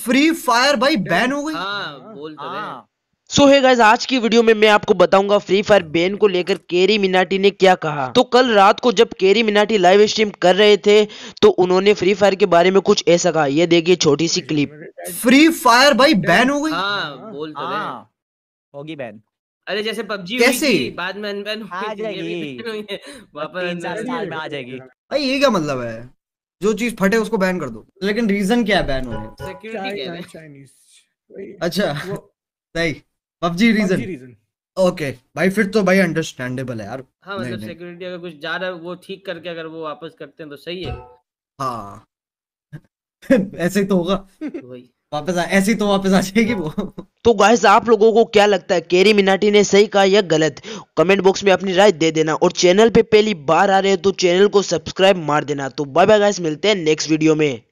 free Fire भाई ban हो गई सो है गाइज आज की वीडियो में मैं आपको बताऊंगा फ्री फायर बैन को लेकर केरी मिनाटी ने क्या कहा तो कल रात को जब केरी मिनाटी लाइव स्ट्रीम कर रहे थे तो उन्होंने फ्री फायर के बारे में कुछ ऐसा कहा ये देखिए छोटी सी क्लिप फ्री फायर भाई बैन हो गई हाँ, तो हाँ, होगी बैन अरे जैसे पबजी कैसे बाद में अनबैन हो जाएगी वापस साल में आ जाएगी भाई ये क्या मतलब है जो चीज फटे उसको बैन कर दो लेकिन रीजन क्या है बैन होने अच्छा सही पबजी रीजन ओके भाई फिर तो भाई अंडरस्टैंडेबल है यार हाँ मतलब सिक्योरिटी अगर कुछ जा रहा है वो ठीक करके अगर वो वापस करते हैं तो सही है हाँ ऐसे ही तो होगा वापस आ ऐसे ही तो वापस आ जाएगी वो तो गाइस आप लोगों को क्या लगता है केरी मिनाटी ने सही कहा या गलत कमेंट बॉक्स में अपनी राय दे देना और चैनल पे पहली बार आ रहे हैं तो चैनल को सब्सक्राइब मार देना तो बाय बाय गाइस मिलते हैं नेक्स्ट वीडियो में